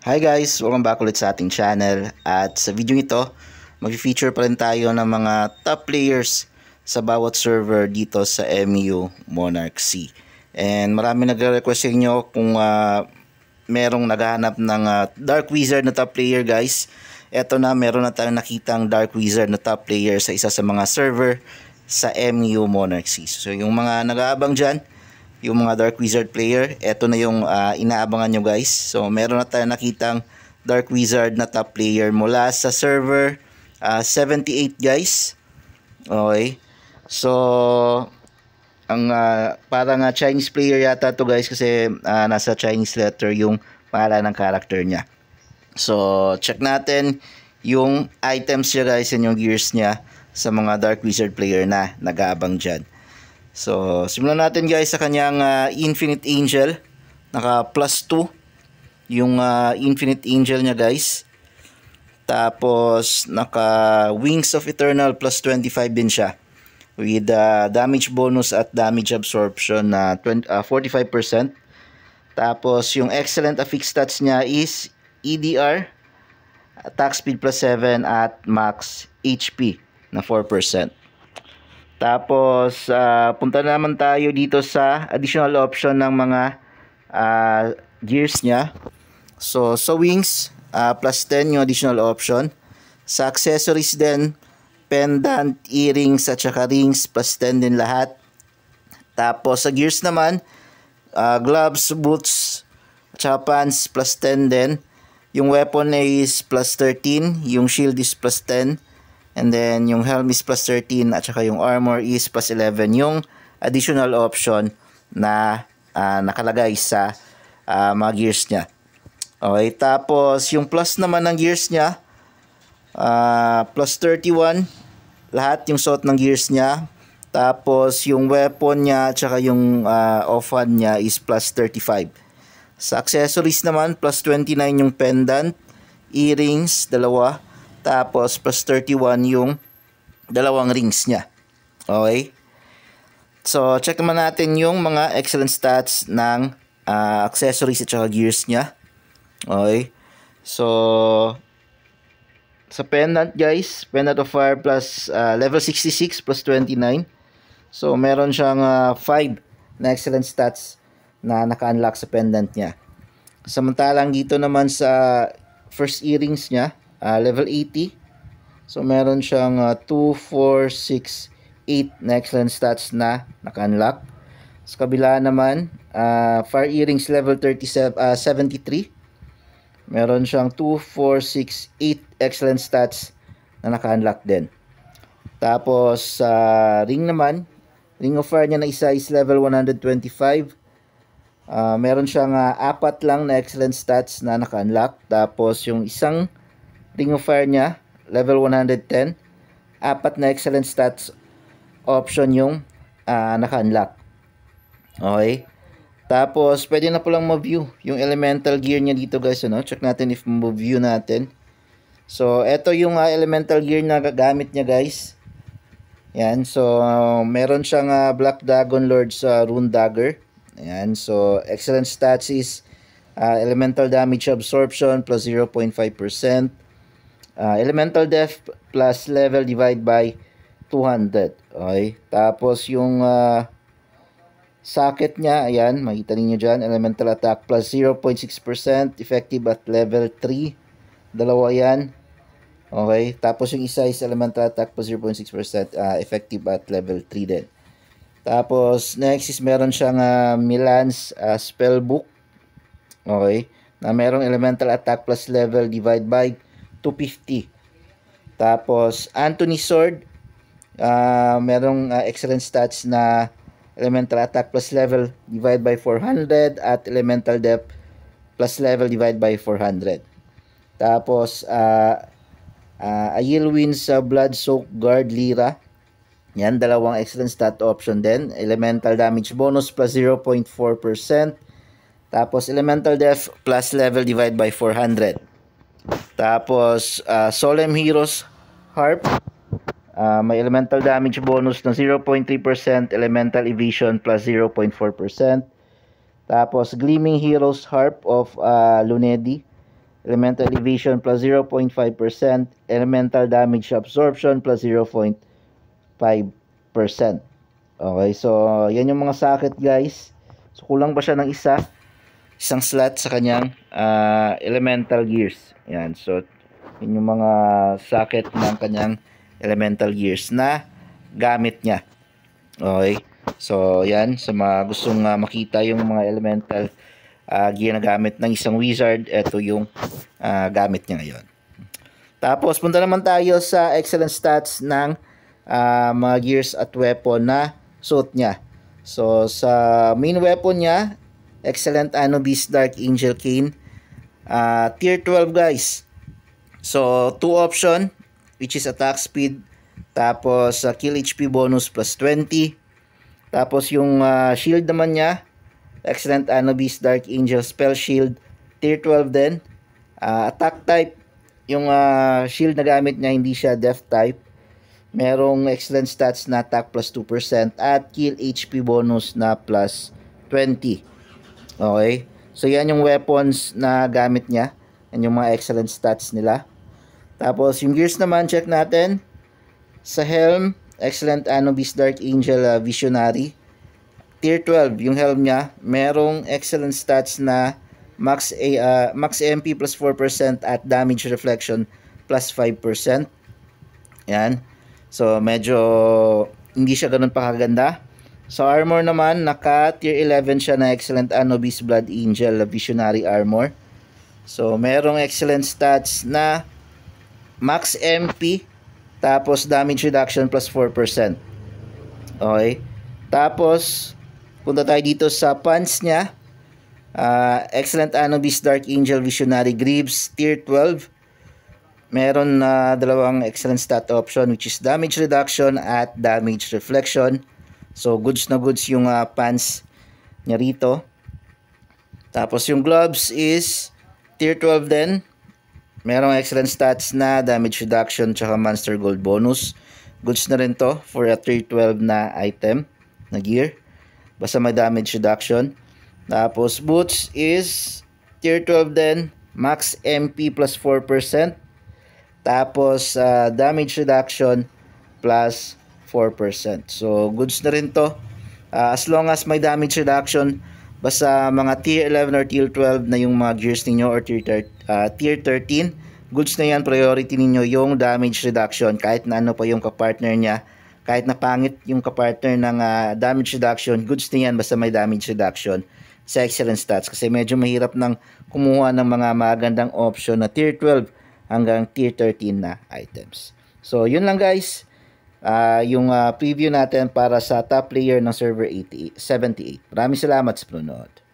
Hi guys! Welcome back ulit sa ating channel at sa video nito mag-feature pa rin tayo ng mga top players sa bawat server dito sa MU Monarch C and marami nagre-request sa kung uh, merong naghahanap ng uh, Dark Wizard na top player guys eto na meron na tayong nakitang Dark Wizard na top player sa isa sa mga server sa MU Monarch C so yung mga nag-aabang dyan yung mga Dark Wizard player. eto na yung uh, inaabangan nyo guys. So meron na tayo nakitang Dark Wizard na top player mula sa server uh, ah, 78 guys. Okay. So ang uh, parang uh, Chinese player yata to guys kasi uh, nasa Chinese letter yung para ng character niya. So check natin yung items niya guys and yung gears niya sa mga Dark Wizard player na nag-aabang dyan. So, simulan natin guys sa kanyang uh, Infinite Angel. Naka plus 2 yung uh, Infinite Angel niya guys. Tapos, naka Wings of Eternal plus 25 din siya. With uh, damage bonus at damage absorption na uh, uh, 45%. Tapos, yung excellent affix stats niya is EDR, attack speed plus 7 at max HP na 4%. Tapos, uh, punta naman tayo dito sa additional option ng mga uh, gears niya. So, sa wings, uh, plus 10 yung additional option. Sa accessories din, pendant, earrings, at saka rings, plus 10 din lahat. Tapos, sa gears naman, uh, gloves, boots, at pants, plus 10 din. Yung weapon is plus 13, yung shield is plus 10 And then, yung helm is plus 13 at saka yung armor is plus 11 yung additional option na uh, nakalagay sa uh, mga gears niya. Okay, tapos yung plus naman ng gears niya, uh, plus 31, lahat yung suot ng gears niya. Tapos yung weapon niya at saka yung uh, offhand niya is plus 35. Sa accessories naman, plus 29 yung pendant, earrings, dalawa, tapos, plus 31 yung dalawang rings niya. Okay? So, check naman natin yung mga excellent stats ng uh, accessories at saka gears niya. Okay? So, sa pendant guys, pendant of fire plus uh, level 66 plus 29. So, meron siyang 5 uh, ah, na excellent stats na naka-unlock sa pendant niya. Samantalang dito naman sa first earrings niya, uh, level 80. So, meron siyang uh, ah, 2, na excellent stats na naka-unlock. Sa kabila naman, uh, Fire Earrings level 37, uh, 73. Meron siyang 2468 excellent stats na naka-unlock din. Tapos, sa uh, ring naman, ring of fire niya na isa is level 125. Uh, meron siyang uh, apat lang na excellent stats na naka-unlock. Tapos, yung isang Ring of Fire niya, level 110. Apat na excellent stats option yung uh, naka-unlock. Okay? Tapos, pwede na po lang ma-view yung elemental gear niya dito guys. Ano? Check natin if ma-view natin. So, eto yung uh, elemental gear na gagamit niya guys. Yan. So, uh, meron siyang uh, Black Dragon Lord sa uh, Rune Dagger. Yan. So, excellent stats is uh, elemental damage absorption plus 0.5% uh, elemental depth plus level divide by 200. Okay? Tapos yung uh, socket niya, ayan, makita niyo diyan, elemental attack plus 0.6% effective at level 3. Dalawa 'yan. Okay? Tapos yung isa is elemental attack plus 0.6% uh, ah, effective at level 3 din. Tapos next is meron siyang uh, Milan's uh, spellbook. Okay? Na merong elemental attack plus level divide by 250. Tapos Anthony Sword, uh, merong uh, excellent stats na elemental attack plus level divided by 400 at elemental depth plus level divided by 400. Tapos uh, uh, ah, Aiel wins sa uh, Blood Soak Guard Lira. Yan, dalawang excellent stat option din. Elemental damage bonus plus 0.4%. Tapos elemental death plus level divided by 400. Tapos, uh, Solemn Heroes Harp. Uh, may elemental damage bonus na 0.3%, elemental evasion plus 0.4%. Tapos, Gleaming Heroes Harp of uh, Lunedi. Elemental evasion plus 0.5%, elemental damage absorption plus 0.5%. Okay, so yan yung mga socket guys. So, kulang pa siya ng isa isang slot sa kanyang uh, elemental gears. Yan. So, yun yung mga socket ng kanyang elemental gears na gamit niya. Okay. So, yan. Sa mga gustong uh, makita yung mga elemental uh, gear na gamit ng isang wizard, ito yung uh, gamit niya ngayon. Tapos, punta naman tayo sa excellent stats ng uh, mga gears at weapon na suit niya. So, sa main weapon niya, Excellent Anubis Dark Angel Cane. Uh, ah, tier 12 guys. So, two option which is attack speed tapos uh, kill HP bonus plus 20. Tapos yung uh, shield naman niya, Excellent Anubis Dark Angel Spell Shield, tier 12 din. Uh, attack type, yung uh, shield na gamit niya hindi siya death type. Merong excellent stats na attack plus 2% at kill HP bonus na plus 20. Okay? So, yan yung weapons na gamit niya. Yan yung mga excellent stats nila. Tapos, yung gears naman, check natin. Sa helm, excellent Anubis Dark Angel uh, Visionary. Tier 12, yung helm niya, merong excellent stats na max, A, uh, max MP plus 4% at damage reflection plus 5%. Yan. So, medyo hindi siya ganun pakaganda. So armor naman, naka tier 11 siya na Excellent Anubis Blood Angel Visionary Armor. So, merong excellent stats na max MP tapos damage reduction plus 4%. Okay? Tapos, punta tayo dito sa pants niya. Uh, Excellent Anubis Dark Angel Visionary Greaves Tier 12. Meron na uh, dalawang excellent stat option which is damage reduction at damage reflection. So goods na goods yung uh, pants niya rito. Tapos yung gloves is tier 12 din. Merong excellent stats na damage reduction tsaka monster gold bonus. Goods na rin to for a tier 12 na item na gear. Basta may damage reduction. Tapos boots is tier 12 din. Max MP plus 4%. Tapos uh, damage reduction plus 4%. So goods na rin to. Uh, as long as may damage reduction, basta mga tier 11 or tier 12 na yung mga gears ninyo or tier, 13, uh, ah, tier 13, goods na yan, priority ninyo yung damage reduction. Kahit na ano pa yung kapartner niya, kahit na pangit yung kapartner ng uh, damage reduction, goods na yan basta may damage reduction sa excellent stats kasi medyo mahirap nang kumuha ng mga magandang option na tier 12 hanggang tier 13 na items. So, yun lang guys uh, yung uh, preview natin para sa top player ng server 80, 78. Maraming salamat sa panonood.